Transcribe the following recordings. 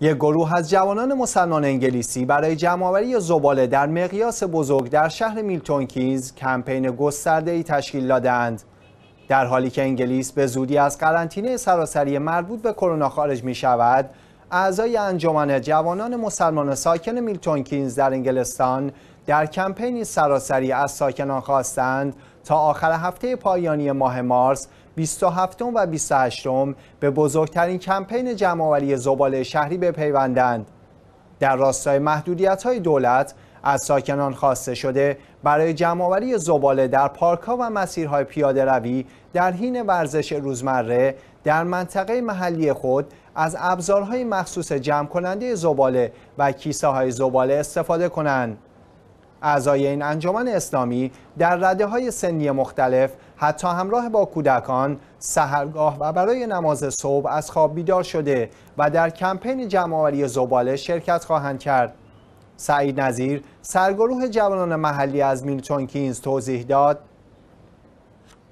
یک گروه از جوانان مسلمان انگلیسی برای جمعآوری زباله در مقیاس بزرگ در شهر میلتون کیز کمپین گسترده ای تشکیل دادند در حالی که انگلیس به زودی از قرنطینه سراسری مربوط به کرونا خارج می شود اعضای انجمن جوانان مسلمان ساکن میلتون در انگلستان در کمپینی سراسری از ساکنان خواستند تا آخر هفته پایانی ماه مارس 27 و 28 به بزرگترین کمپین جمعآوری زباله شهری بپیوندند. در راستای محدودیت های دولت از ساکنان خواسته شده برای جمعآوری زباله در پارک و مسیرهای پیاده روی در حین ورزش روزمره در منطقه محلی خود از ابزارهای مخصوص جمع کننده زباله و کیسه های زباله استفاده کنند. اعضای این انجمن اسلامی در رده های سنی مختلف حتی همراه با کودکان سهرگاه و برای نماز صبح از خواب بیدار شده و در کمپین جمعآوری زباله شرکت خواهند کرد سعید نظیر سرگروه جوانان محلی از میلتون کینز توضیح داد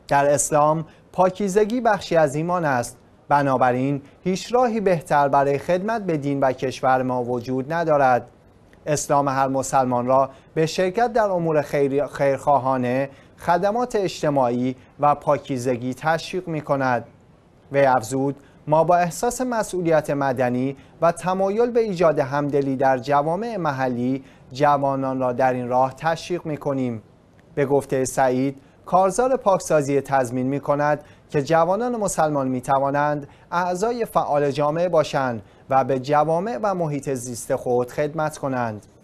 در اسلام پاکیزگی بخشی از ایمان است بنابراین هیچ راهی بهتر برای خدمت به دین و کشور ما وجود ندارد اسلام هر مسلمان را به شرکت در امور خیرخواهانه خدمات اجتماعی و پاکیزگی تشویق می کند وی افزود ما با احساس مسئولیت مدنی و تمایل به ایجاد همدلی در جوامع محلی جوانان را در این راه تشویق می کنیم به گفته سعید کارزار پاکسازی تضمین می کند که جوانان مسلمان می توانند اعضای فعال جامعه باشند و به جوامع و محیط زیست خود خدمت کنند.